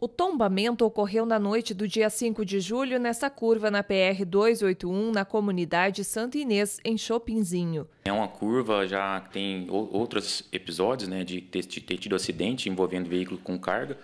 O tombamento ocorreu na noite do dia 5 de julho nessa curva na PR 281 na comunidade Santa Inês em Chopinzinho. É uma curva já tem outros episódios, né, de ter, ter tido acidente envolvendo veículo com carga.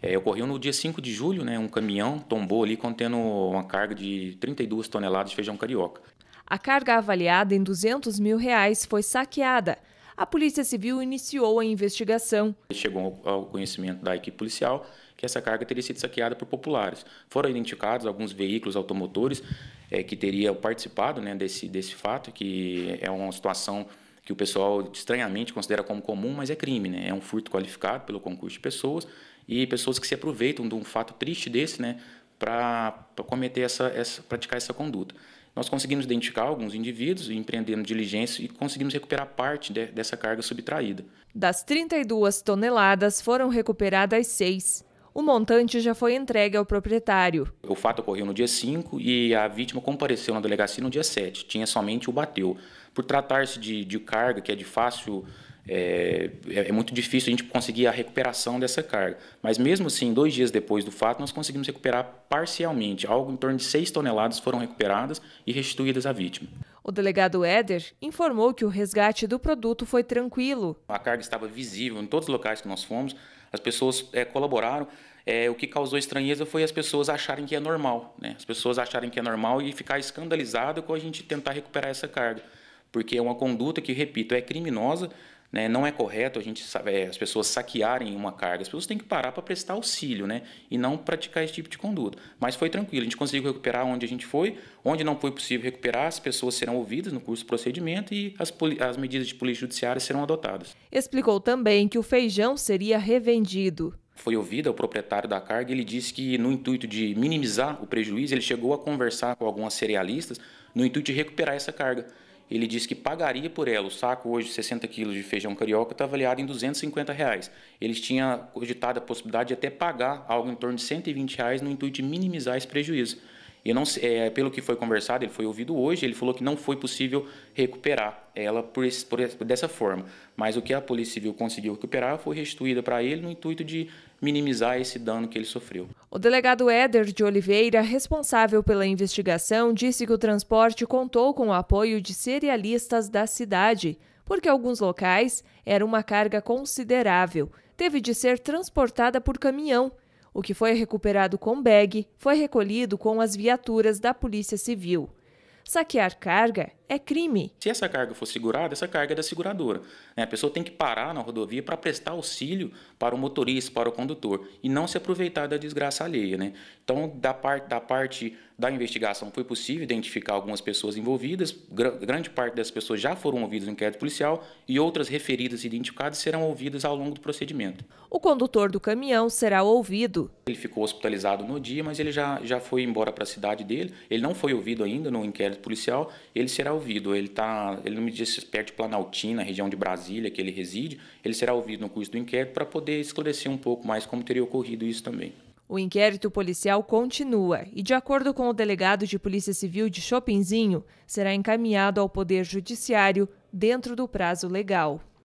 É, ocorreu no dia 5 de julho, né, um caminhão tombou ali contendo uma carga de 32 toneladas de feijão carioca. A carga avaliada em 200 mil reais foi saqueada a Polícia Civil iniciou a investigação. Chegou ao conhecimento da equipe policial que essa carga teria sido saqueada por populares. Foram identificados alguns veículos automotores é, que teriam participado né, desse, desse fato, que é uma situação que o pessoal estranhamente considera como comum, mas é crime, né? É um furto qualificado pelo concurso de pessoas e pessoas que se aproveitam de um fato triste desse, né, para cometer essa, essa, praticar essa conduta. Nós conseguimos identificar alguns indivíduos e diligência e conseguimos recuperar parte de, dessa carga subtraída. Das 32 toneladas, foram recuperadas seis. O montante já foi entregue ao proprietário. O fato ocorreu no dia 5 e a vítima compareceu na delegacia no dia 7. Tinha somente o bateu. Por tratar-se de, de carga que é de fácil é, é, é, muito difícil a gente conseguir a recuperação dessa carga. Mas mesmo assim, dois dias depois do fato, nós conseguimos recuperar parcialmente. Algo em torno de 6 toneladas foram recuperadas e restituídas à vítima. O delegado Éder informou que o resgate do produto foi tranquilo. A carga estava visível em todos os locais que nós fomos, as pessoas é, colaboraram. É, o que causou estranheza foi as pessoas acharem que é normal, né? as pessoas acharem que é normal e ficar escandalizado com a gente tentar recuperar essa carga, porque é uma conduta que, repito, é criminosa né? Não é correto a gente é, as pessoas saquearem uma carga. As pessoas têm que parar para prestar auxílio né? e não praticar esse tipo de conduta. Mas foi tranquilo, a gente conseguiu recuperar onde a gente foi. Onde não foi possível recuperar, as pessoas serão ouvidas no curso do procedimento e as, as medidas de polícia judiciária serão adotadas. Explicou também que o feijão seria revendido foi ouvido o proprietário da carga, ele disse que no intuito de minimizar o prejuízo, ele chegou a conversar com algumas cerealistas no intuito de recuperar essa carga ele disse que pagaria por ela. O saco hoje, 60 quilos de feijão carioca, está avaliado em 250 reais. Eles tinham cogitado a possibilidade de até pagar algo em torno de 120 reais no intuito de minimizar esse prejuízo não, é, pelo que foi conversado, ele foi ouvido hoje, ele falou que não foi possível recuperar ela por, esse, por dessa forma. Mas o que a Polícia Civil conseguiu recuperar foi restituída para ele no intuito de minimizar esse dano que ele sofreu. O delegado Éder de Oliveira, responsável pela investigação, disse que o transporte contou com o apoio de cerealistas da cidade, porque alguns locais era uma carga considerável. Teve de ser transportada por caminhão o que foi recuperado com bag foi recolhido com as viaturas da Polícia Civil. Saquear carga é crime. Se essa carga for segurada, essa carga é da seguradora. Né? A pessoa tem que parar na rodovia para prestar auxílio para o motorista, para o condutor, e não se aproveitar da desgraça alheia. Né? Então, da parte, da parte da investigação, foi possível identificar algumas pessoas envolvidas, grande parte das pessoas já foram ouvidas no inquérito policial e outras referidas e identificadas serão ouvidas ao longo do procedimento. O condutor do caminhão será ouvido. Ele ficou hospitalizado no dia, mas ele já, já foi embora para a cidade dele, ele não foi ouvido ainda no inquérito policial, ele será ouvido. Ele tá, ele me disse perto de Planaltina, região de Brasília que ele reside, ele será ouvido no curso do inquérito para poder esclarecer um pouco mais como teria ocorrido isso também. O inquérito policial continua e, de acordo com o delegado de Polícia Civil de Chopinzinho, será encaminhado ao Poder Judiciário dentro do prazo legal.